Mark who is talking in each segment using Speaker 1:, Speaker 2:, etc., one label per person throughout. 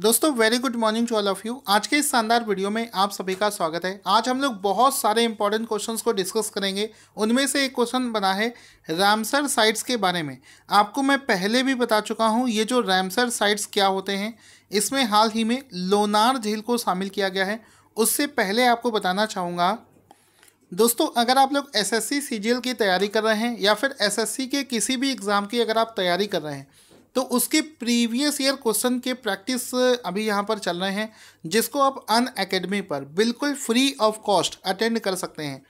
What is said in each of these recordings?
Speaker 1: दोस्तों very good morning to all of you आज के इस शानदार वीडियो में आप सभी का स्वागत है आज हम लोग बहुत सारे इंपॉर्टेंट क्वेश्चंस को डिस्कस करेंगे उनमें से एक क्वेश्चन बना है रैमसर साइट्स के बारे में आपको मैं पहले भी बता चुका हूँ ये जो रैमसर साइट्स क्या होते हैं इसमें हाल ही में लोनार झील को शामिल किया गया है उससे पहले आपको बताना चाहूँगा दोस्तों अगर आप लोग एस एस की तैयारी कर रहे हैं या फिर एस के किसी भी एग्ज़ाम की अगर आप तैयारी कर रहे हैं तो उसके प्रीवियस ईयर क्वेश्चन के प्रैक्टिस अभी यहाँ पर चल रहे हैं जिसको आप अन अकेडमी पर बिल्कुल फ्री ऑफ कॉस्ट अटेंड कर सकते हैं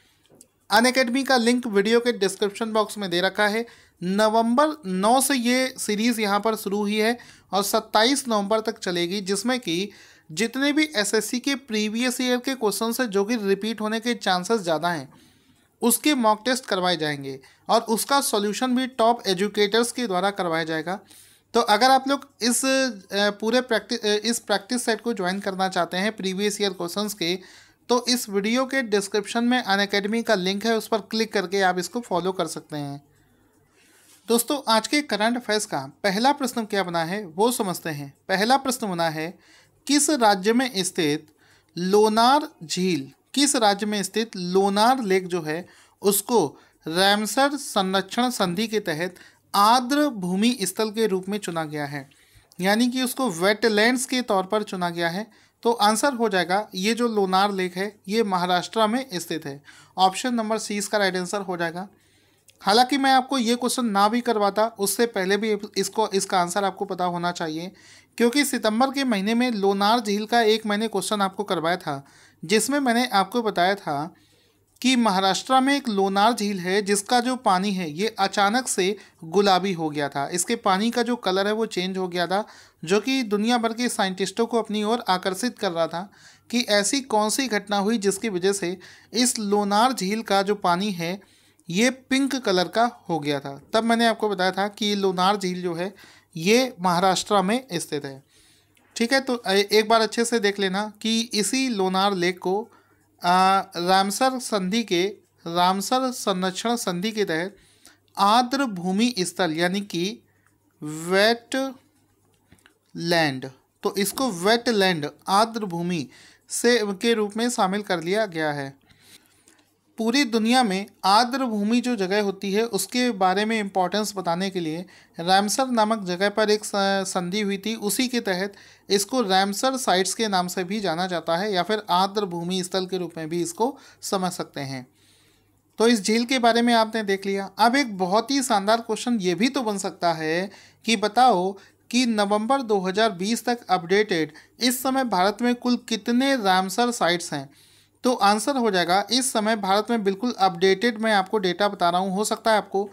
Speaker 1: अन अकेडमी का लिंक वीडियो के डिस्क्रिप्शन बॉक्स में दे रखा है नवंबर 9 से ये सीरीज़ यहाँ पर शुरू हुई है और 27 नवंबर तक चलेगी जिसमें कि जितने भी एसएससी के प्रीवियस ईयर के क्वेश्चन है जो कि रिपीट होने के चांसेस ज़्यादा हैं उसके मॉक टेस्ट करवाए जाएंगे और उसका सॉल्यूशन भी टॉप एजुकेटर्स के द्वारा करवाया जाएगा तो अगर आप लोग इस पूरे प्रैक्टिस इस प्रैक्टिस सेट को ज्वाइन करना चाहते हैं प्रीवियस ईयर क्वेश्चन के तो इस वीडियो के डिस्क्रिप्शन में अन अकेडमी का लिंक है उस पर क्लिक करके आप इसको फॉलो कर सकते हैं दोस्तों आज के करंट अफेयर्स का पहला प्रश्न क्या बना है वो समझते हैं पहला प्रश्न बना है किस राज्य में स्थित लोनार झील किस राज्य में स्थित लोनार लेक जो है उसको रैमसर संरक्षण संधि के तहत आर्द्र भूमि स्थल के रूप में चुना गया है यानी कि उसको वेटलैंड्स के तौर पर चुना गया है तो आंसर हो जाएगा ये जो लोनार लेक है ये महाराष्ट्र में स्थित है ऑप्शन नंबर सी इसका राइट आंसर हो जाएगा हालांकि मैं आपको ये क्वेश्चन ना भी करवाता उससे पहले भी इसको इसका आंसर आपको पता होना चाहिए क्योंकि सितंबर के महीने में लोनार झील का एक मैंने क्वेश्चन आपको करवाया था जिसमें मैंने आपको बताया था कि महाराष्ट्र में एक लोनार झील है जिसका जो पानी है ये अचानक से गुलाबी हो गया था इसके पानी का जो कलर है वो चेंज हो गया था जो कि दुनिया भर के साइंटिस्टों को अपनी ओर आकर्षित कर रहा था कि ऐसी कौन सी घटना हुई जिसकी वजह से इस लोनार झील का जो पानी है ये पिंक कलर का हो गया था तब मैंने आपको बताया था कि लोनार झील जो है ये महाराष्ट्र में स्थित है ठीक है तो एक बार अच्छे से देख लेना कि इसी लोनार लेक को रामसर संधि के रामसर संरक्षण संधि के तहत आर्द्र भूमि स्थल यानी कि वेट लैंड तो इसको वेट लैंड आर्द्र भूमि से के रूप में शामिल कर लिया गया है पूरी दुनिया में आर्द्र भूमि जो जगह होती है उसके बारे में इम्पोर्टेंस बताने के लिए रैमसर नामक जगह पर एक संधि हुई थी उसी के तहत इसको रैमसर साइट्स के नाम से भी जाना जाता है या फिर आर्द्र भूमि स्थल के रूप में भी इसको समझ सकते हैं तो इस झील के बारे में आपने देख लिया अब एक बहुत ही शानदार क्वेश्चन ये भी तो बन सकता है कि बताओ कि नवंबर 2020 तक अपडेटेड इस समय भारत में कुल कितने रामसर साइट्स हैं तो आंसर हो जाएगा इस समय भारत में बिल्कुल अपडेटेड मैं आपको डेटा बता रहा हूँ हो सकता है आपको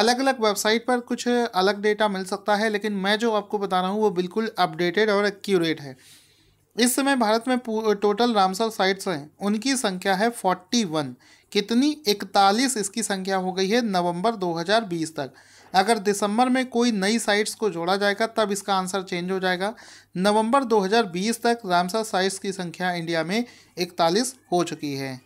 Speaker 1: अलग अलग वेबसाइट पर कुछ अलग डेटा मिल सकता है लेकिन मैं जो आपको बता रहा हूँ वो बिल्कुल अपडेटेड और एक्यूरेट है इस समय भारत में टोटल रामसर साइट्स हैं उनकी संख्या है फोर्टी वन कितनी इकतालीस इसकी संख्या हो गई है नवंबर 2020 तक अगर दिसंबर में कोई नई साइट्स को जोड़ा जाएगा तब इसका आंसर चेंज हो जाएगा नवंबर 2020 तक रामसर साइट्स की संख्या इंडिया में इकतालीस हो चुकी है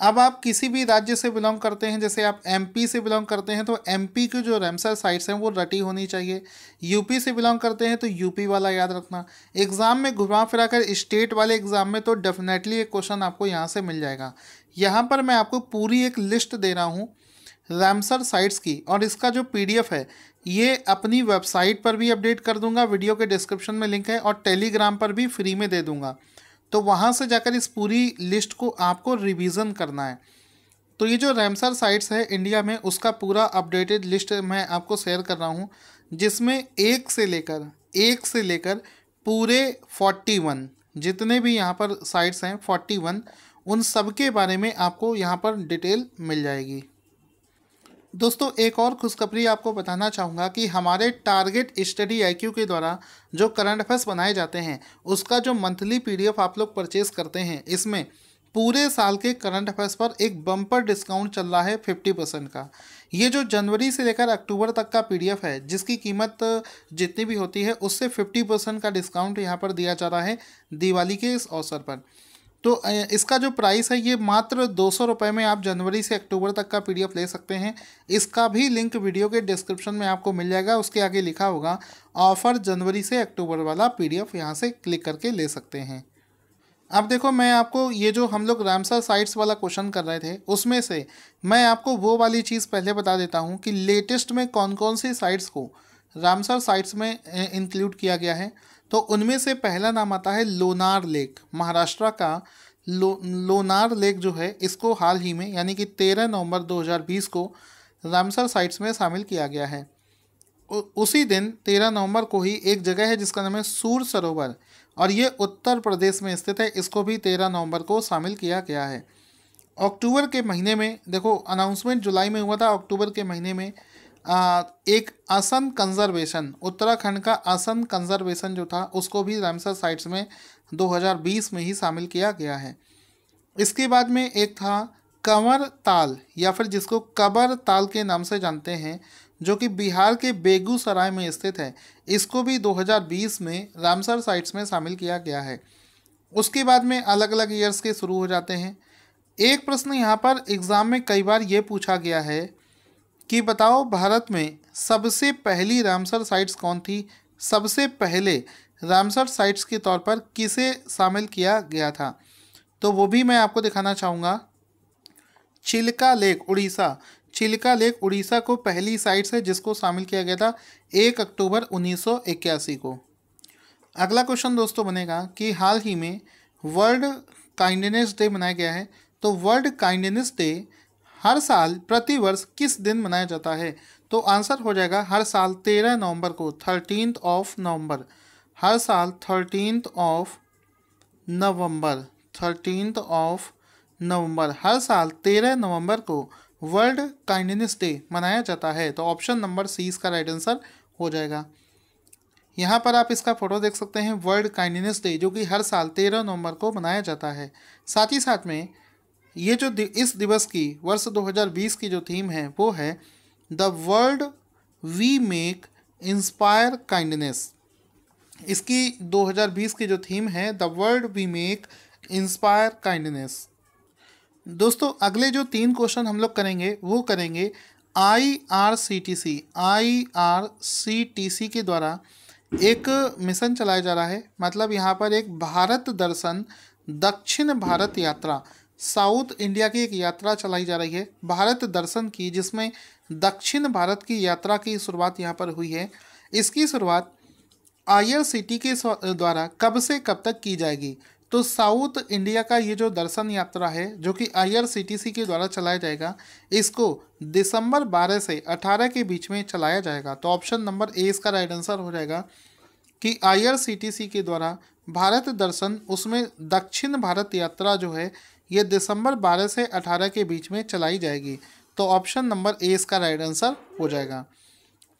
Speaker 1: अब आप किसी भी राज्य से बिलोंग करते हैं जैसे आप एमपी से बिलोंग करते हैं तो एमपी के जो रैमसर साइट्स हैं वो रटी होनी चाहिए यूपी से बिलोंग करते हैं तो यूपी वाला याद रखना एग्ज़ाम में घुमा फिरा कर स्टेट वाले एग्ज़ाम में तो डेफिनेटली एक क्वेश्चन आपको यहाँ से मिल जाएगा यहाँ पर मैं आपको पूरी एक लिस्ट दे रहा हूँ रैमसर साइट्स की और इसका जो पी है ये अपनी वेबसाइट पर भी अपडेट कर दूंगा वीडियो के डिस्क्रिप्शन में लिंक है और टेलीग्राम पर भी फ्री में दे दूंगा तो वहाँ से जाकर इस पूरी लिस्ट को आपको रिवीजन करना है तो ये जो रैमसर साइट्स है इंडिया में उसका पूरा अपडेटेड लिस्ट मैं आपको शेयर कर रहा हूँ जिसमें एक से लेकर एक से लेकर पूरे फोर्टी वन जितने भी यहाँ पर साइट्स हैं फोर्टी वन उन सब के बारे में आपको यहाँ पर डिटेल मिल जाएगी दोस्तों एक और खुशखबरी आपको बताना चाहूँगा कि हमारे टारगेट स्टडी आई के द्वारा जो करंट अफेयर्स बनाए जाते हैं उसका जो मंथली पीडीएफ आप लोग परचेज करते हैं इसमें पूरे साल के करंट अफेयर्स पर एक बम्पर डिस्काउंट चल रहा है फिफ्टी परसेंट का ये जो जनवरी से लेकर अक्टूबर तक का पीडीएफ है जिसकी कीमत जितनी भी होती है उससे फिफ्टी परसेंट का डिस्काउंट यहाँ पर दिया जा रहा है दिवाली के इस अवसर पर तो इसका जो प्राइस है ये मात्र दो सौ रुपये में आप जनवरी से अक्टूबर तक का पीडीएफ ले सकते हैं इसका भी लिंक वीडियो के डिस्क्रिप्शन में आपको मिल जाएगा उसके आगे लिखा होगा ऑफ़र जनवरी से अक्टूबर वाला पीडीएफ यहाँ से क्लिक करके ले सकते हैं अब देखो मैं आपको ये जो हम लोग रामसर साइट्स वाला क्वेश्चन कर रहे थे उसमें से मैं आपको वो वाली चीज़ पहले बता देता हूँ कि लेटेस्ट में कौन कौन सी साइट्स को रामसर साइट्स में इंक्लूड किया गया है तो उनमें से पहला नाम आता है लोनार लेक महाराष्ट्र का लो लोनार लेक जो है इसको हाल ही में यानी कि 13 नवंबर 2020 को रामसर साइट्स में शामिल किया गया है उ, उसी दिन 13 नवंबर को ही एक जगह है जिसका नाम है सूर सरोवर और ये उत्तर प्रदेश में स्थित है इसको भी 13 नवंबर को शामिल किया गया है अक्टूबर के महीने में देखो अनाउंसमेंट जुलाई में हुआ था अक्टूबर के महीने में एक आसन कंजर्वेशन उत्तराखंड का आसन कंजर्वेशन जो था उसको भी रामसर साइट्स में 2020 में ही शामिल किया गया है इसके बाद में एक था कंवर ताल या फिर जिसको कबर ताल के नाम से जानते हैं जो कि बिहार के बेगूसराय में स्थित है इसको भी 2020 में रामसर साइट्स में शामिल किया गया है उसके बाद में अलग अलग ईयर्स के शुरू हो जाते हैं एक प्रश्न यहाँ पर एग्ज़ाम में कई बार ये पूछा गया है कि बताओ भारत में सबसे पहली रामसर साइट्स कौन थी सबसे पहले रामसर साइट्स के तौर पर किसे शामिल किया गया था तो वो भी मैं आपको दिखाना चाहूँगा चिल्का लेक उड़ीसा चिल्का लेक उड़ीसा को पहली साइट है जिसको शामिल किया गया था एक अक्टूबर उन्नीस को अगला क्वेश्चन दोस्तों बनेगा कि हाल ही में वर्ल्ड काइंडनेस डे मनाया गया है तो वर्ल्ड काइंडनेस डे हर साल प्रतिवर्ष किस दिन मनाया जाता है तो आंसर हो जाएगा हर साल तेरह नवंबर को थर्टीन ऑफ नवंबर हर साल thirteen of November thirteenth of November हर साल तेरह नवंबर को वर्ल्ड काइंडनेस डे मनाया जाता है तो ऑप्शन नंबर सी इसका राइट आंसर हो जाएगा यहाँ पर आप इसका फोटो देख सकते हैं वर्ल्ड काइंडनेस डे जो कि हर साल तेरह नवंबर को मनाया जाता है साथ ही साथ में ये जो दि, इस दिवस की वर्ष 2020 की जो थीम है वो है the world we make inspire kindness इसकी 2020 की जो थीम है the world we make inspire kindness दोस्तों अगले जो तीन क्वेश्चन हम लोग करेंगे वो करेंगे I R C T C I R C T C के द्वारा एक मिशन चलाया जा रहा है मतलब यहाँ पर एक भारत दर्शन दक्षिण भारत यात्रा साउथ इंडिया की एक यात्रा चलाई जा रही है भारत दर्शन की जिसमें दक्षिण भारत की यात्रा की शुरुआत यहाँ पर हुई है इसकी शुरुआत आई के द्वारा कब से कब तक की जाएगी तो साउथ इंडिया का ये जो दर्शन यात्रा है जो कि सी के द्वारा चलाया जाएगा इसको दिसंबर 12 से 18 के बीच में चलाया जाएगा तो ऑप्शन नंबर ए इसका राइट आंसर हो जाएगा कि सी के द्वारा भारत दर्शन उसमें दक्षिण भारत यात्रा जो है ये दिसंबर 12 से 18 के बीच में चलाई जाएगी तो ऑप्शन नंबर ए इसका राइट आंसर हो जाएगा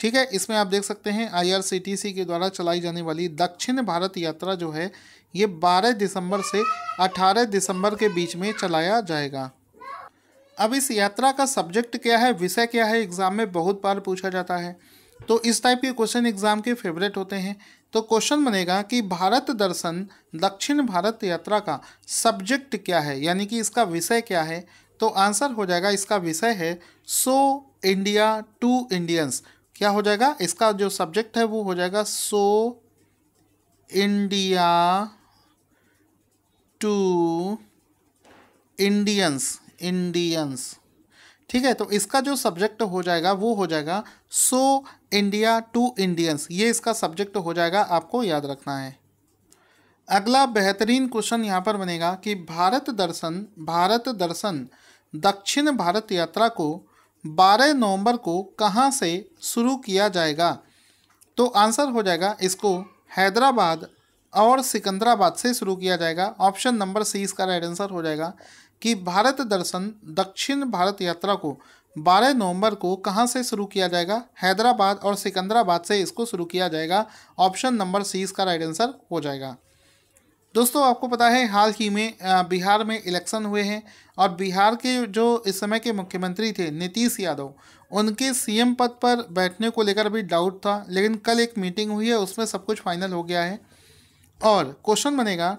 Speaker 1: ठीक है इसमें आप देख सकते हैं आईआरसीटीसी के द्वारा चलाई जाने वाली दक्षिण भारत यात्रा जो है ये 12 दिसंबर से 18 दिसंबर के बीच में चलाया जाएगा अब इस यात्रा का सब्जेक्ट क्या है विषय क्या है एग्ज़ाम में बहुत बार पूछा जाता है तो इस टाइप के क्वेश्चन एग्ज़ाम के फेवरेट होते हैं तो क्वेश्चन बनेगा कि भारत दर्शन दक्षिण भारत यात्रा का सब्जेक्ट क्या है यानी कि इसका विषय क्या है तो आंसर हो जाएगा इसका विषय है सो इंडिया टू इंडियंस क्या हो जाएगा इसका जो सब्जेक्ट है वो हो जाएगा so India to Indians Indians ठीक है तो इसका जो सब्जेक्ट हो जाएगा वो हो जाएगा सो इंडिया टू इंडियंस ये इसका सब्जेक्ट हो जाएगा आपको याद रखना है अगला बेहतरीन क्वेश्चन यहाँ पर बनेगा कि भारत दर्शन भारत दर्शन दक्षिण भारत यात्रा को 12 नवंबर को कहाँ से शुरू किया जाएगा तो आंसर हो जाएगा इसको हैदराबाद और सिकंदराबाद से शुरू किया जाएगा ऑप्शन नंबर सी इसका राइट आंसर हो जाएगा कि भारत दर्शन दक्षिण भारत यात्रा को 12 नवंबर को कहां से शुरू किया जाएगा हैदराबाद और सिकंदराबाद से इसको शुरू किया जाएगा ऑप्शन नंबर सी इसका राइट आंसर हो जाएगा दोस्तों आपको पता है हाल ही में बिहार में इलेक्शन हुए हैं और बिहार के जो इस समय के मुख्यमंत्री थे नीतीश यादव उनके सीएम पद पर बैठने को लेकर भी डाउट था लेकिन कल एक मीटिंग हुई है उसमें सब कुछ फाइनल हो गया है और क्वेश्चन बनेगा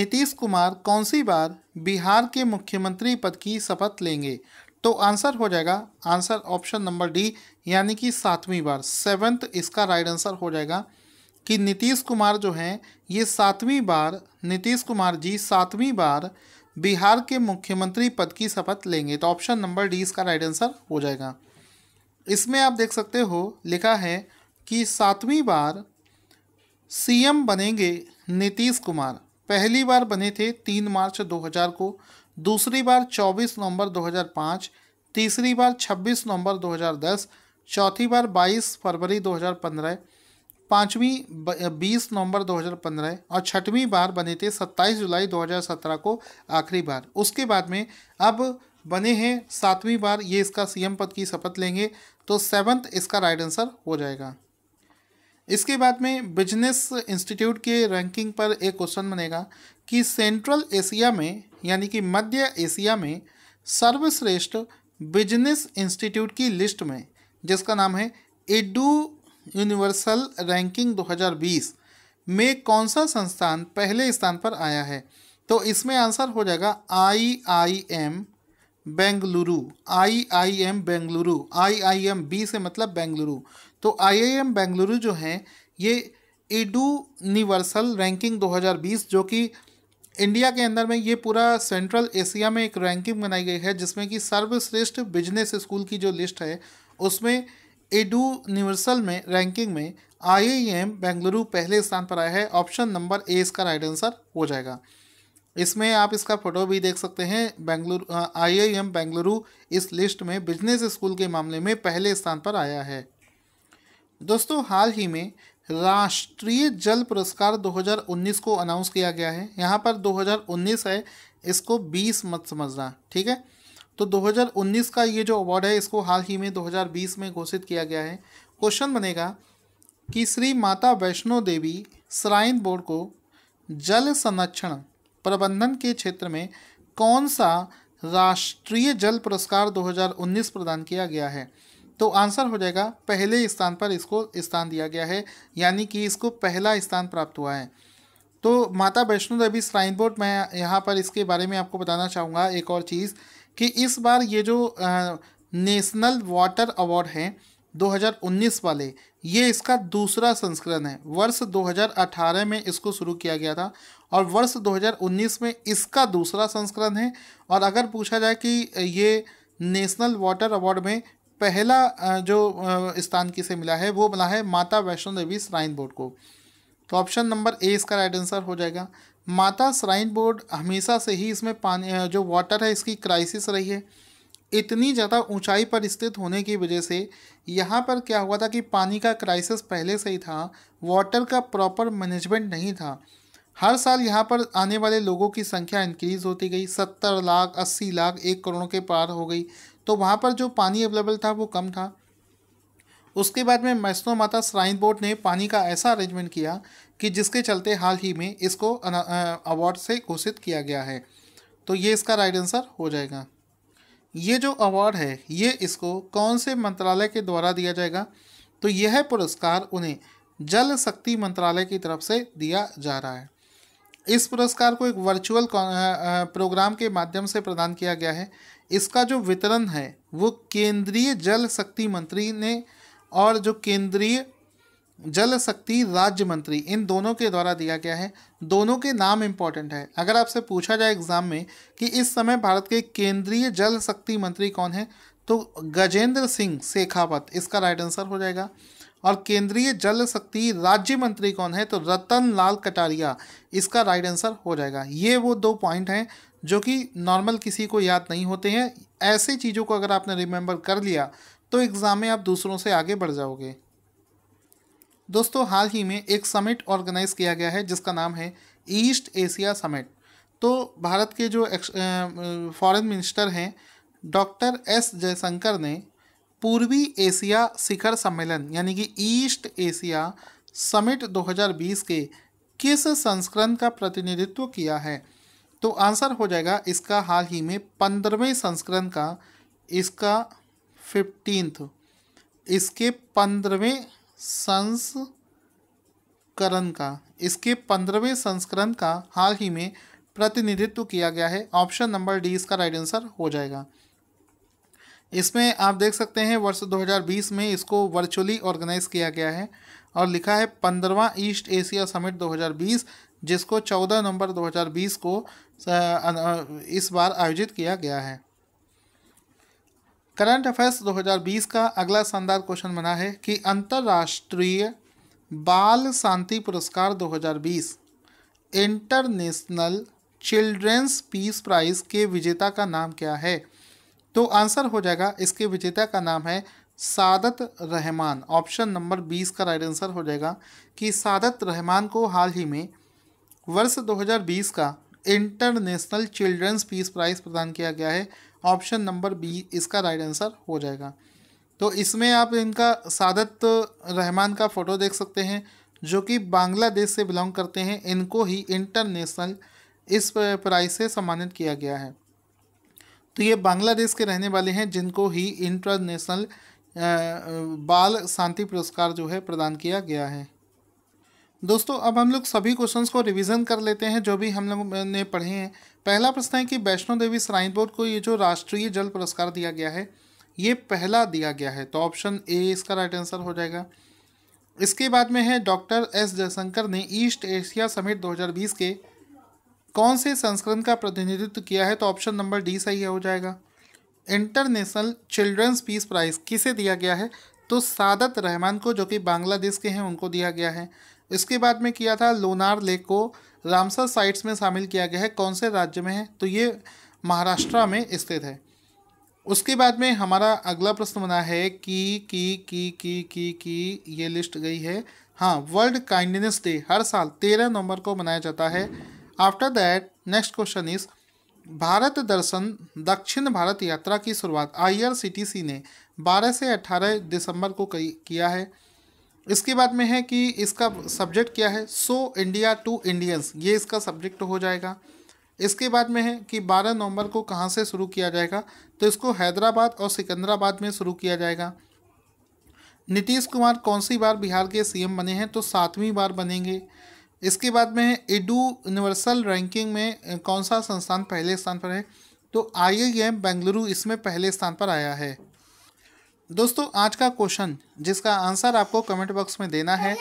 Speaker 1: नीतीश कुमार कौन सी बार बिहार के मुख्यमंत्री पद की शपथ लेंगे तो आंसर हो जाएगा आंसर ऑप्शन नंबर डी यानी कि सातवीं बार सेवेंथ इसका राइट आंसर हो जाएगा कि नीतीश कुमार जो हैं ये सातवीं बार नीतीश कुमार जी सातवीं बार बिहार के मुख्यमंत्री पद की शपथ लेंगे तो ऑप्शन नंबर डी इसका राइट आंसर हो जाएगा इसमें आप देख सकते हो लिखा है कि सातवीं बार सीएम बनेंगे नीतीश कुमार पहली बार बने थे 3 मार्च 2000 को दूसरी बार 24 नवंबर 2005, तीसरी बार 26 नवंबर 2010, चौथी बार 22 फरवरी 2015, पाँचवीं 20 नवंबर 2015 और छठवीं बार बने थे 27 जुलाई 2017 को आखिरी बार उसके बाद में अब बने हैं सातवीं बार ये इसका सीएम पद की शपथ लेंगे तो सेवन्थ इसका राइट आंसर हो जाएगा इसके बाद में बिजनेस इंस्टीट्यूट के रैंकिंग पर एक क्वेश्चन बनेगा कि सेंट्रल एशिया में यानी कि मध्य एशिया में सर्वश्रेष्ठ बिजनेस इंस्टीट्यूट की लिस्ट में जिसका नाम है एडू यूनिवर्सल रैंकिंग 2020 में कौन सा संस्थान पहले स्थान पर आया है तो इसमें आंसर हो जाएगा I I M Bengaluru I I M Bengaluru I I M B से मतलब बेंगलुरु तो आईआईएम बेंगलुरु जो हैं ये ईडू यूनिवर्सल रैंकिंग 2020 जो कि इंडिया के अंदर में ये पूरा सेंट्रल एशिया में एक रैंकिंग बनाई गई है जिसमें कि सर्वश्रेष्ठ बिजनेस स्कूल की जो लिस्ट है उसमें एडू यूनिवर्सल में रैंकिंग में आईआईएम बेंगलुरु पहले स्थान पर आया है ऑप्शन नंबर ए इसका राइट आंसर हो जाएगा इसमें आप इसका फ़ोटो भी देख सकते हैं बेंगलुरु आईआईएम बेंगलुरु इस लिस्ट में बिजनेस स्कूल के मामले में पहले स्थान पर आया है दोस्तों हाल ही में राष्ट्रीय जल पुरस्कार 2019 को अनाउंस किया गया है यहाँ पर 2019 है इसको 20 मत समझना ठीक है तो 2019 का ये जो अवार्ड है इसको हाल ही में 2020 में घोषित किया गया है क्वेश्चन बनेगा कि श्री माता वैष्णो देवी श्राइन बोर्ड को जल संरक्षण प्रबंधन के क्षेत्र में कौन सा राष्ट्रीय जल पुरस्कार 2019 प्रदान किया गया है तो आंसर हो जाएगा पहले स्थान पर इसको स्थान दिया गया है यानी कि इसको पहला स्थान प्राप्त हुआ है तो माता वैष्णो देवी श्राइन बोर्ड मैं यहाँ पर इसके बारे में आपको बताना चाहूँगा एक और चीज़ कि इस बार ये जो आ, नेशनल वाटर अवार्ड है 2019 वाले ये इसका दूसरा संस्करण है वर्ष 2018 में इसको शुरू किया गया था और वर्ष 2019 में इसका दूसरा संस्करण है और अगर पूछा जाए कि ये नेशनल वाटर अवार्ड में पहला जो स्थान किसे मिला है वो मिला है माता वैष्णो देवी श्राइन बोर्ड को तो ऑप्शन नंबर ए इसका राइट आंसर हो जाएगा माता श्राइन बोर्ड हमेशा से ही इसमें पानी जो वाटर है इसकी क्राइसिस रही है इतनी ज़्यादा ऊंचाई पर स्थित होने की वजह से यहाँ पर क्या हुआ था कि पानी का क्राइसिस पहले से ही था वाटर का प्रॉपर मैनेजमेंट नहीं था हर साल यहाँ पर आने वाले लोगों की संख्या इंक्रीज़ होती गई सत्तर लाख अस्सी लाख एक करोड़ के पार हो गई तो वहाँ पर जो पानी अवेलेबल था वो कम था उसके बाद में वैष्णो माता श्राइन बोर्ड ने पानी का ऐसा अरेंजमेंट किया कि जिसके चलते हाल ही में इसको अवार्ड से घोषित किया गया है तो ये इसका राइट आंसर हो जाएगा ये जो अवार्ड है ये इसको कौन से मंत्रालय के द्वारा दिया जाएगा तो यह पुरस्कार उन्हें जल शक्ति मंत्रालय की तरफ से दिया जा रहा है इस पुरस्कार को एक वर्चुअल प्रोग्राम के माध्यम से प्रदान किया गया है इसका जो वितरण है वो केंद्रीय जल शक्ति मंत्री ने और जो केंद्रीय जल शक्ति राज्य मंत्री इन दोनों के द्वारा दिया गया है दोनों के नाम इम्पॉर्टेंट है अगर आपसे पूछा जाए एग्जाम में कि इस समय भारत के केंद्रीय जल शक्ति मंत्री कौन है तो गजेंद्र सिंह शेखावत इसका राइट आंसर हो जाएगा और केंद्रीय जल शक्ति राज्य मंत्री कौन है तो रतन लाल कटारिया इसका राइट आंसर हो जाएगा ये वो दो पॉइंट हैं जो कि नॉर्मल किसी को याद नहीं होते हैं ऐसे चीज़ों को अगर आपने रिमेंबर कर लिया तो एग्ज़ाम में आप दूसरों से आगे बढ़ जाओगे दोस्तों हाल ही में एक समिट ऑर्गेनाइज़ किया गया है जिसका नाम है ईस्ट एशिया समिट तो भारत के जो फॉरेन मिनिस्टर हैं डॉक्टर एस जयशंकर ने पूर्वी एशिया शिखर सम्मेलन यानी कि ईस्ट एशिया समिट 2020 के किस संस्करण का प्रतिनिधित्व किया है तो आंसर हो जाएगा इसका हाल ही में पंद्रहवें संस्करण का इसका फिफ्टींथ इसके पंद्रहवें संस्करण का इसके पंद्रहवें संस्करण का हाल ही में प्रतिनिधित्व किया गया है ऑप्शन नंबर डी इसका राइट आंसर हो जाएगा इसमें आप देख सकते हैं वर्ष 2020 में इसको वर्चुअली ऑर्गेनाइज किया गया है और लिखा है पंद्रवा ईस्ट एशिया समिट 2020 जिसको 14 नवंबर 2020 को इस बार आयोजित किया गया है करंट अफेयर्स 2020 का अगला शानदार क्वेश्चन बना है कि अंतर्राष्ट्रीय बाल शांति पुरस्कार 2020 इंटरनेशनल चिल्ड्रेंस पीस प्राइज के विजेता का नाम क्या है तो आंसर हो जाएगा इसके विजेता का नाम है सादत रहमान ऑप्शन नंबर बीस का राइट आंसर हो जाएगा कि सादत रहमान को हाल ही में वर्ष 2020 का इंटरनेशनल चिल्ड्रंस पीस प्राइज़ प्रदान किया गया है ऑप्शन नंबर बी इसका राइट आंसर हो जाएगा तो इसमें आप इनका सादत रहमान का फ़ोटो देख सकते हैं जो कि बांग्लादेश से बिलोंग करते हैं इनको ही इंटरनेशनल इस प्राइज़ से सम्मानित किया गया है तो ये बांग्लादेश के रहने वाले हैं जिनको ही इंटरनेशनल बाल शांति पुरस्कार जो है प्रदान किया गया है दोस्तों अब हम लोग सभी क्वेश्चंस को रिवीजन कर लेते हैं जो भी हम लोग ने पढ़े हैं पहला प्रश्न है कि वैष्णो देवी श्राइन बोर्ड को ये जो राष्ट्रीय जल पुरस्कार दिया गया है ये पहला दिया गया है तो ऑप्शन ए इसका राइट आंसर हो जाएगा इसके बाद में है डॉक्टर एस जयशंकर ने ईस्ट एशिया समिट दो के कौन से संस्करण का प्रतिनिधित्व किया है तो ऑप्शन नंबर डी सही हो जाएगा इंटरनेशनल चिल्ड्रंस पीस प्राइज़ किसे दिया गया है तो सादत रहमान को जो कि बांग्लादेश के हैं उनको दिया गया है इसके बाद में किया था लोनार लेक को रामसर साइट्स में शामिल किया गया है कौन से राज्य में है तो ये महाराष्ट्र में स्थित है उसके बाद में हमारा अगला प्रश्न बना है कि की की की की की ये लिस्ट गई है हाँ वर्ल्ड काइंडनेस डे हर साल तेरह नवंबर को मनाया जाता है after that next question is Bharat Darshan Dakshin Bharat यात्रा की शुरुआत आईआरसीटीसी ने 12 से 18 दिसंबर को किया है इसके बाद में है कि इसका सब्जेक्ट क्या है सो इंडिया टू इंडियंस ये इसका सब्जेक्ट हो जाएगा इसके बाद में है कि 12 नवंबर को कहाँ से शुरू किया जाएगा तो इसको हैदराबाद और सिकंदराबाद में शुरू किया जाएगा नीतीश कुमार कौन सी बार बिहार के सीएम बने हैं तो सातवीं बार बनेंगे इसके बाद में है एडू यूनिवर्सल रैंकिंग में कौन सा संस्थान पहले स्थान पर है तो आई आई एम बेंगलुरु इसमें पहले स्थान पर आया है दोस्तों आज का क्वेश्चन जिसका आंसर आपको कमेंट बॉक्स में देना है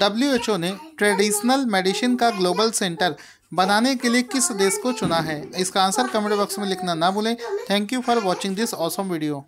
Speaker 1: डब्ल्यू ने ट्रेडिशनल मेडिसिन का ग्लोबल सेंटर बनाने के लिए किस देश को चुना है इसका आंसर कमेंट बॉक्स में लिखना ना भूलें thank you for watching this awesome video